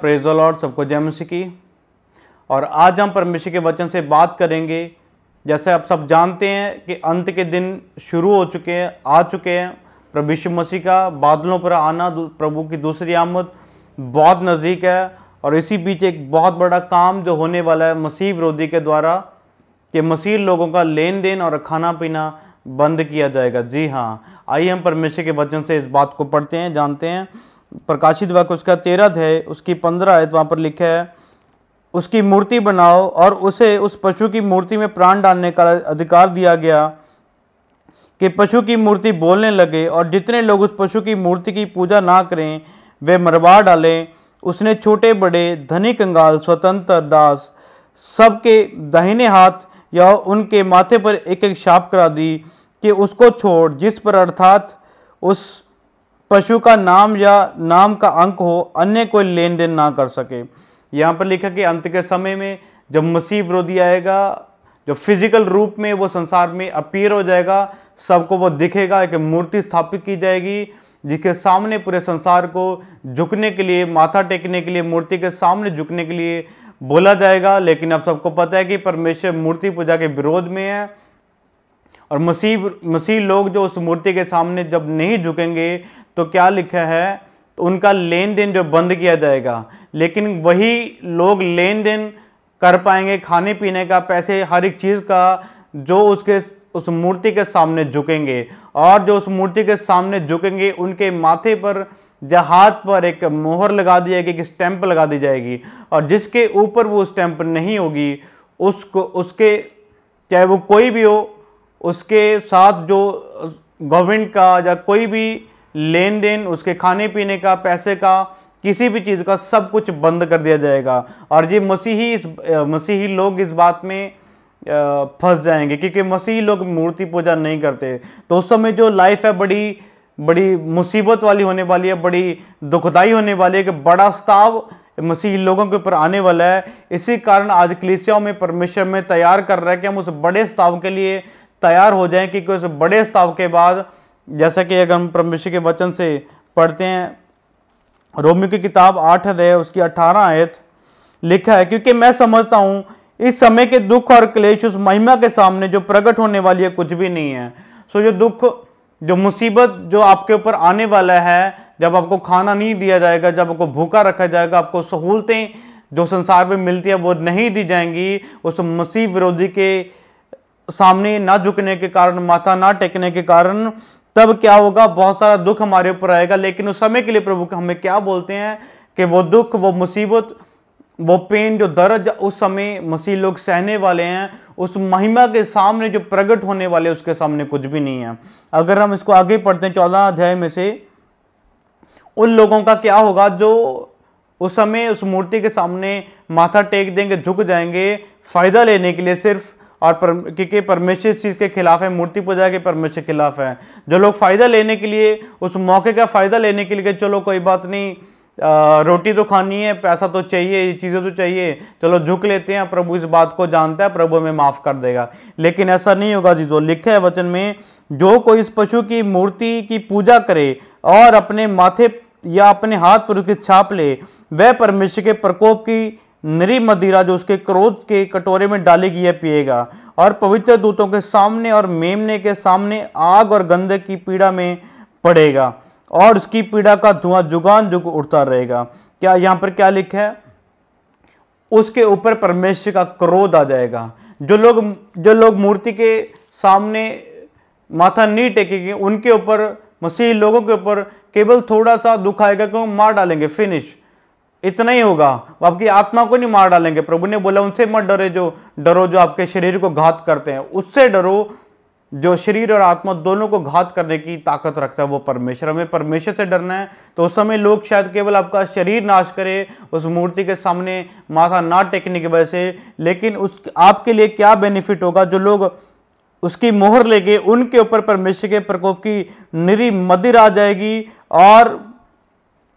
praise the Lord सबको जय मसीह की और आज हम परमेश्वर के वचन से बात करेंगे जैसे आप सब जानते हैं कि अंत के दिन शुरू हो चुके हैं आ चुके हैं प्रभु विश्व मसीह का बादलों पर आना प्रभु की दूसरी आमद बहुत नज़दीक है और इसी बीच एक बहुत बड़ा काम जो होने वाला है मसीह विरोधी के द्वारा कि मसीह लोगों का लेन देन और खाना पीना बंद किया जाएगा जी हाँ आइए हम परमेश्वर के वचन से इस बात को पढ़ते हैं जानते हैं प्रकाशित वाक्य उसका तेरह अध्याय उसकी पंद्रह आयत वहाँ पर लिखा है उसकी मूर्ति बनाओ और उसे उस पशु की मूर्ति में प्राण डालने का अधिकार दिया गया कि पशु की मूर्ति बोलने लगे और जितने लोग उस पशु की मूर्ति की पूजा ना करें वे मरवा डालें उसने छोटे बड़े धनी कंगाल स्वतंत्र दास सबके दाहिने हाथ या उनके माथे पर एक एक शाप करा दी कि उसको छोड़ जिस पर अर्थात उस पशु का नाम या नाम का अंक हो अन्य कोई लेन देन ना कर सके यहाँ पर लिखा कि अंत के समय में जब मसीह विरोधी आएगा जो फिजिकल रूप में वो संसार में अपीयर हो जाएगा सबको वो दिखेगा एक मूर्ति स्थापित की जाएगी जिसके सामने पूरे संसार को झुकने के लिए माथा टेकने के लिए मूर्ति के सामने झुकने के लिए बोला जाएगा लेकिन अब सबको पता है कि परमेश्वर मूर्ति पूजा के विरोध में है और मसीह मसीह लोग जो उस मूर्ति के सामने जब नहीं झुकेंगे तो क्या लिखा है तो उनका लेन देन जो बंद किया जाएगा लेकिन वही लोग लेन देन कर पाएंगे खाने पीने का पैसे हर एक चीज़ का जो उसके उस मूर्ति के सामने झुकेंगे और जो उस मूर्ति के सामने झुकेंगे उनके माथे पर जहाज पर एक मोहर लगा दी जाएगी एक स्टैंप लगा दी जाएगी और जिसके ऊपर वो स्टैंप नहीं होगी उसको उसके चाहे वो कोई भी हो उसके साथ जो गवर्नमेंट का या कोई भी लेन देन उसके खाने पीने का पैसे का किसी भी चीज़ का सब कुछ बंद कर दिया जाएगा और ये मसीही इस मसीही लोग इस बात में फंस जाएंगे क्योंकि मसीही लोग मूर्ति पूजा नहीं करते तो उस समय जो लाइफ है बड़ी बड़ी मुसीबत वाली होने वाली है बड़ी दुखदाई होने वाली है कि बड़ा स्ताव मसीह लोगों के ऊपर आने वाला है इसी कारण आज कलिसियाओं में परमेश्वर में तैयार कर रहा है कि हम उस बड़े स्ताव के लिए तैयार हो जाएं कि कुछ बड़े स्ताव के बाद जैसा कि अगर हम परमेश्वर के वचन से पढ़ते हैं रोमियो की किताब आठ अध्याय उसकी अठारह आयत लिखा है क्योंकि मैं समझता हूँ इस समय के दुख और क्लेश उस महिमा के सामने जो प्रकट होने वाली है कुछ भी नहीं है सो जो दुख जो मुसीबत जो आपके ऊपर आने वाला है जब आपको खाना नहीं दिया जाएगा जब आपको भूखा रखा जाएगा आपको सहूलतें जो संसार में मिलती है वो नहीं दी जाएंगी उस मसीह विरोधी के सामने ना झुकने के कारण माथा ना टेकने के कारण तब क्या होगा बहुत सारा दुख हमारे ऊपर आएगा लेकिन उस समय के लिए प्रभु हमें क्या बोलते हैं कि वो दुख वो मुसीबत वो पेन जो दर्द उस समय मसीह लोग सहने वाले हैं उस महिमा के सामने जो प्रकट होने वाले उसके सामने कुछ भी नहीं है अगर हम इसको आगे पढ़ते हैं चौदह अध्याय में से उन लोगों का क्या होगा जो उस समय उस मूर्ति के सामने माथा टेक देंगे झुक जाएंगे फ़ायदा लेने के लिए सिर्फ़ और पर, क्योंकि परमेश्वर इस चीज़ के खिलाफ है मूर्ति पूजा के परमेश्वर के खिलाफ है जो लोग फ़ायदा लेने के लिए उस मौके का फ़ायदा लेने के लिए चलो कोई बात नहीं आ, रोटी तो खानी है पैसा तो चाहिए ये चीज़ें तो चाहिए चलो झुक लेते हैं प्रभु इस बात को जानता है प्रभु हमें माफ़ कर देगा लेकिन ऐसा नहीं होगा जी जो लिखे है वचन में जो कोई इस पशु की मूर्ति की पूजा करे और अपने माथे या अपने हाथ पर उसकी छाप ले वह परमेश्वर के प्रकोप की नरी मदिरा जो उसके क्रोध के कटोरे में डाली गई है पिएगा और पवित्र दूतों के सामने और मेमने के सामने आग और गंदे की पीड़ा में पड़ेगा और उसकी पीड़ा का धुआं जुगान जुग उठता रहेगा क्या यहाँ पर क्या लिखा है उसके ऊपर परमेश्वर का क्रोध आ जाएगा जो लोग जो लोग मूर्ति के सामने माथा नहीं टेकेंगे उनके ऊपर मसीह लोगों के ऊपर केवल थोड़ा सा दुख आएगा क्यों मार डालेंगे फिनिश इतना ही होगा वो आपकी आत्मा को नहीं मार डालेंगे प्रभु ने बोला उनसे मत डरे जो डरो जो आपके शरीर को घात करते हैं उससे डरो जो शरीर और आत्मा दोनों को घात करने की ताकत रखता है वो परमेश्वर हमें परमेश्वर से डरना है तो उस समय लोग शायद केवल आपका शरीर नाश करे उस मूर्ति के सामने माथा ना टेकने की वजह से लेकिन उस आपके लिए क्या बेनिफिट होगा जो लोग उसकी मोहर लेके उनके ऊपर परमेश्वर के प्रकोप की निरी मदिर आ जाएगी और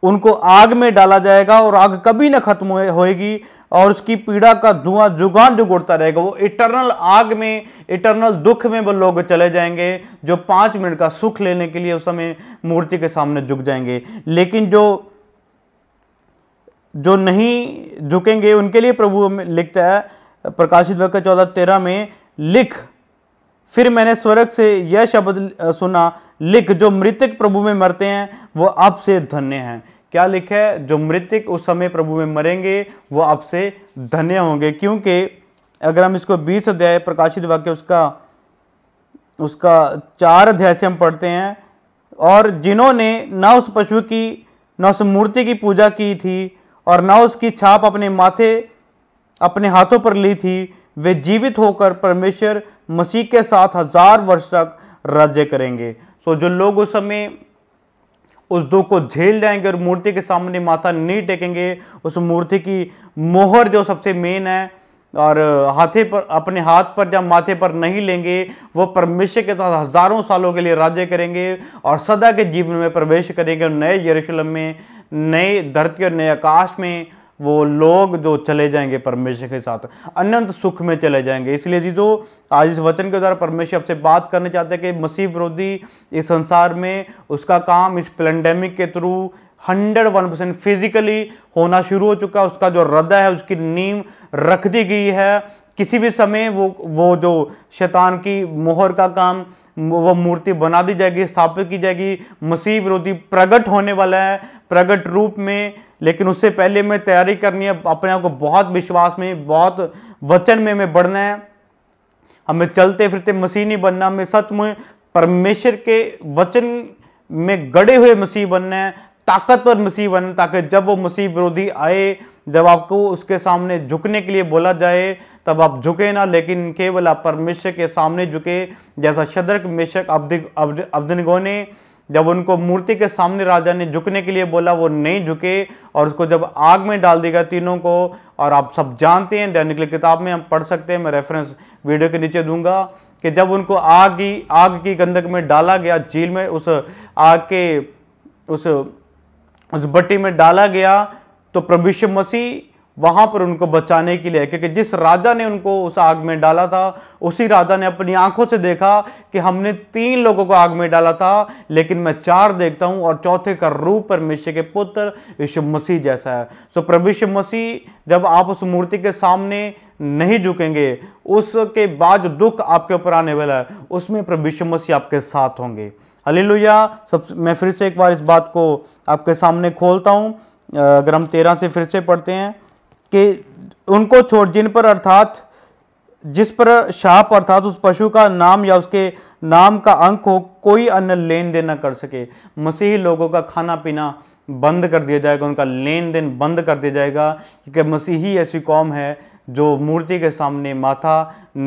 उनको आग में डाला जाएगा और आग कभी ना खत्म होएगी और उसकी पीड़ा का धुआं जुगान उड़ता रहेगा वो इटरनल आग में इटरनल दुख में वो लोग चले जाएंगे जो पाँच मिनट का सुख लेने के लिए उस समय मूर्ति के सामने झुक जाएंगे लेकिन जो जो नहीं झुकेंगे उनके लिए प्रभु लिखता है प्रकाशित वक्त चौदह तेरह में लिख फिर मैंने स्वर्ग से यह शब्द सुना लिख जो मृतक प्रभु में मरते हैं वो आपसे धन्य हैं क्या लिखा है जो मृतिक उस समय प्रभु में मरेंगे वो आपसे धन्य होंगे क्योंकि अगर हम इसको बीस अध्याय प्रकाशित वाक्य उसका उसका चार अध्याय से हम पढ़ते हैं और जिन्होंने न उस पशु की न उस मूर्ति की पूजा की थी और न उसकी छाप अपने माथे अपने हाथों पर ली थी वे जीवित होकर परमेश्वर मसीह के साथ हजार वर्ष तक राज्य करेंगे सो तो जो लोग उस समय उस दुख को झेल जाएंगे और मूर्ति के सामने माथा नहीं टेकेंगे उस मूर्ति की मोहर जो सबसे मेन है और हाथे पर अपने हाथ पर या माथे पर नहीं लेंगे वो परमेश्वर के साथ हज़ारों सालों के लिए राज्य करेंगे और सदा के जीवन में प्रवेश करेंगे और नए यरूशलेम में नए धरती और नए आकाश में वो लोग जो चले जाएंगे परमेश्वर के साथ अनंत सुख में चले जाएंगे इसलिए जी जो आज इस वचन के द्वारा परमेश्वर आपसे बात करना चाहते हैं कि मसीह विरोधी इस संसार में उसका काम इस पेंडेमिक के through hundred one percent physically होना शुरू हो चुका है उसका जो हृदय है उसकी नींव रख दी गई है किसी भी समय वो वो जो शैतान की मोहर का काम वो मूर्ति बना दी जाएगी स्थापित की जाएगी मसीह विरोधी प्रकट होने वाला है प्रकट रूप में लेकिन उससे पहले मैं तैयारी करनी है अपने आप को बहुत विश्वास में बहुत वचन में हमें बढ़ना है हमें चलते फिरते मसीह नहीं बनना हमें सच में परमेश्वर के वचन में गड़े हुए मसीह बनना है ताकतवर मसीह बनना ताकि जब वो मसीह विरोधी आए जब आपको उसके सामने झुकने के लिए बोला जाए तब आप झुके ना लेकिन केवल आप परमेश्वर के सामने झुके जैसा शदरक मेशक अब्दिन अब्दनगो ने जब उनको मूर्ति के सामने राजा ने झुकने के लिए बोला वो नहीं झुके और उसको जब आग में डाल देगा तीनों को और आप सब जानते हैं दैनिक किताब में हम पढ़ सकते हैं मैं रेफरेंस वीडियो के नीचे दूंगा कि जब उनको आग की आग की गंदक में डाला गया झील में उस आग के उस उस बट्टी में डाला गया तो प्रभुष्य मसीह वहाँ पर उनको बचाने के लिए क्योंकि जिस राजा ने उनको उस आग में डाला था उसी राजा ने अपनी आंखों से देखा कि हमने तीन लोगों को आग में डाला था लेकिन मैं चार देखता हूँ और चौथे का रूप परमेश्वर के पुत्र यशु मसीह जैसा है सो तो प्रभु यशु मसीह जब आप उस मूर्ति के सामने नहीं झुकेंगे उसके बाद जो दुख आपके ऊपर आने वाला है उसमें प्रभु यशु मसीह आपके साथ होंगे लोहिया सब मैं फिर से एक बार इस बात को आपके सामने खोलता हूँ अगर हम तेरह से फिर से पढ़ते हैं कि उनको छोड़ जिन पर अर्थात जिस पर शाप अर्थात उस पशु का नाम या उसके नाम का अंक हो कोई अन्य लेन देन न कर सके मसीही लोगों का खाना पीना बंद कर दिया जाएगा उनका लेन देन बंद कर दिया जाएगा क्योंकि मसीही ऐसी कौम है जो मूर्ति के सामने माथा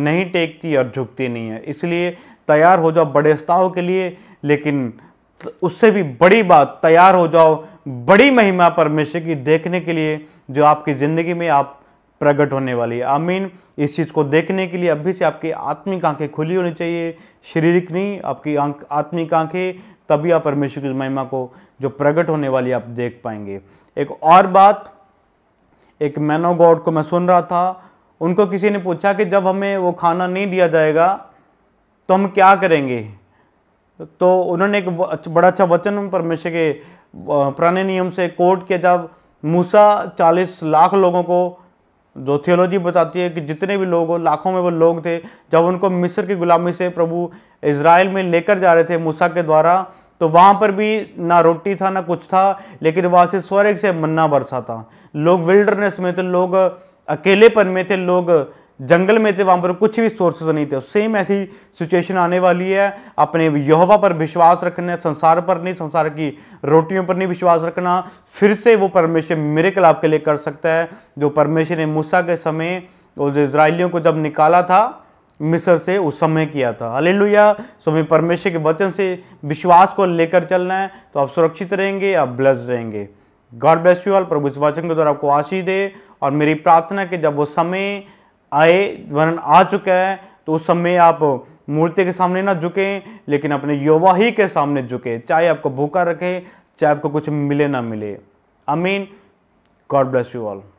नहीं टेकती और झुकती नहीं है इसलिए तैयार हो जाओ बड़े स्ताव के लिए लेकिन उससे भी बड़ी बात तैयार हो जाओ बड़ी महिमा परमेश्वर की देखने के लिए जो आपकी ज़िंदगी में आप प्रकट होने वाली है आमीन इस चीज़ को देखने के लिए अभी से आपकी आत्मिक आंखें खुली होनी चाहिए शारीरिक नहीं आपकी आंख आत्मिक आंखें तभी आप परमेश्वर की महिमा को जो प्रकट होने वाली आप देख पाएंगे एक और बात एक मैन ऑफ गॉड को मैं सुन रहा था उनको किसी ने पूछा कि जब हमें वो खाना नहीं दिया जाएगा तो हम क्या करेंगे तो उन्होंने एक अच्छा, बड़ा अच्छा वचन परमेश्वर के पुराने नियम से कोर्ट के जब मूसा चालीस लाख लोगों को जो थियोलॉजी बताती है कि जितने भी लोग लाखों में वो लोग थे जब उनको मिस्र की गुलामी से प्रभु इसराइल में लेकर जा रहे थे मूसा के द्वारा तो वहाँ पर भी ना रोटी था ना कुछ था लेकिन वहाँ से स्वर्ग से मन्ना बरसा था लोग विल्डरनेस में थे लोग अकेलेपन में थे लोग जंगल में थे वहाँ पर कुछ भी सोर्सेज नहीं थे सेम ऐसी सिचुएशन आने वाली है अपने यहोवा पर विश्वास रखना संसार पर नहीं संसार की रोटियों पर नहीं विश्वास रखना फिर से वो परमेश्वर मेरे आपके लिए कर सकता है जो परमेश्वर ने मूसा के समय और जो इसराइलियों को जब निकाला था मिस्र से उस समय किया था अले लुया स्वामी परमेश्वर के वचन से विश्वास को लेकर चलना है तो आप सुरक्षित रहेंगे आप ब्लस रहेंगे गॉड ब्लेस यू ऑल प्रभु इस वचन के द्वारा आपको आशीष दे और मेरी प्रार्थना कि जब वो समय आए वर्णन आ चुका है तो उस समय आप मूर्ति के सामने ना झुकें लेकिन अपने युवा ही के सामने झुकें चाहे आपको भूखा रखे चाहे आपको कुछ मिले ना मिले I mean God bless you all